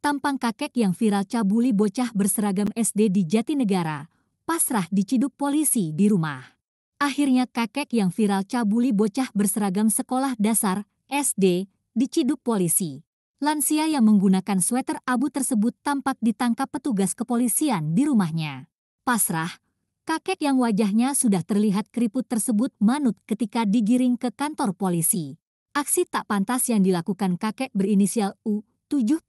tampang kakek yang viral cabuli bocah berseragam SD di Jatinegara, pasrah diciduk polisi di rumah. Akhirnya kakek yang viral cabuli bocah berseragam sekolah dasar SD diciduk polisi. Lansia yang menggunakan sweater abu tersebut tampak ditangkap petugas kepolisian di rumahnya. Pasrah, kakek yang wajahnya sudah terlihat keriput tersebut manut ketika digiring ke kantor polisi. Aksi tak pantas yang dilakukan kakek berinisial U, 72,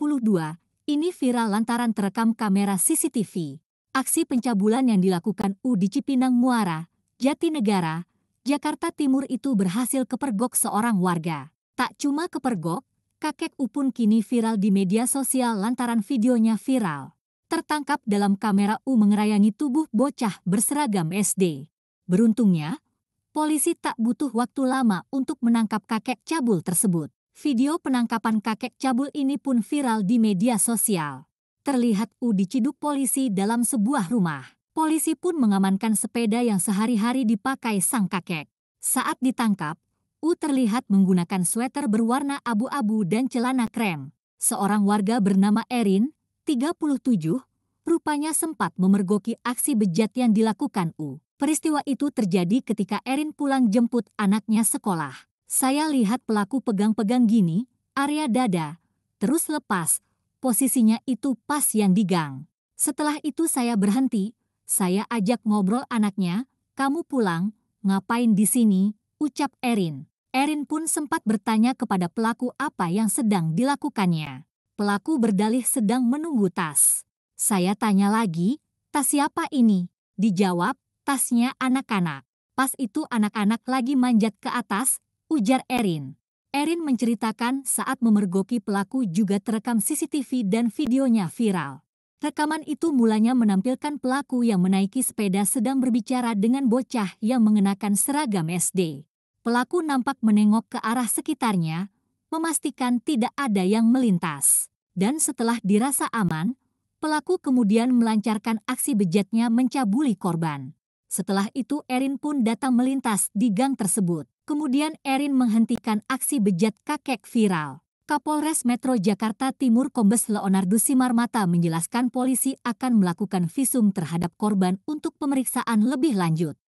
ini viral lantaran terekam kamera CCTV. Aksi pencabulan yang dilakukan U di Cipinang Muara, Jatinegara, Jakarta Timur itu berhasil kepergok seorang warga. Tak cuma kepergok, kakek U pun kini viral di media sosial lantaran videonya viral. Tertangkap dalam kamera U mengerayangi tubuh bocah berseragam SD. Beruntungnya, polisi tak butuh waktu lama untuk menangkap kakek cabul tersebut. Video penangkapan kakek cabul ini pun viral di media sosial. Terlihat U diciduk polisi dalam sebuah rumah. Polisi pun mengamankan sepeda yang sehari-hari dipakai sang kakek. Saat ditangkap, U terlihat menggunakan sweater berwarna abu-abu dan celana krem. Seorang warga bernama Erin, 37, rupanya sempat memergoki aksi bejat yang dilakukan U. Peristiwa itu terjadi ketika Erin pulang jemput anaknya sekolah. Saya lihat pelaku pegang-pegang gini, area dada, terus lepas, posisinya itu pas yang digang. Setelah itu saya berhenti, saya ajak ngobrol anaknya, kamu pulang, ngapain di sini, ucap Erin. Erin pun sempat bertanya kepada pelaku apa yang sedang dilakukannya. Pelaku berdalih sedang menunggu tas. Saya tanya lagi, tas siapa ini? Dijawab, tasnya anak-anak. Pas itu anak-anak lagi manjat ke atas, ujar Erin. Erin menceritakan saat memergoki pelaku juga terekam CCTV dan videonya viral. Rekaman itu mulanya menampilkan pelaku yang menaiki sepeda sedang berbicara dengan bocah yang mengenakan seragam SD. Pelaku nampak menengok ke arah sekitarnya, memastikan tidak ada yang melintas. Dan setelah dirasa aman, pelaku kemudian melancarkan aksi bejatnya mencabuli korban. Setelah itu Erin pun datang melintas di gang tersebut. Kemudian Erin menghentikan aksi bejat kakek viral. Kapolres Metro Jakarta Timur Kombes Leonardo Simarmata menjelaskan polisi akan melakukan visum terhadap korban untuk pemeriksaan lebih lanjut.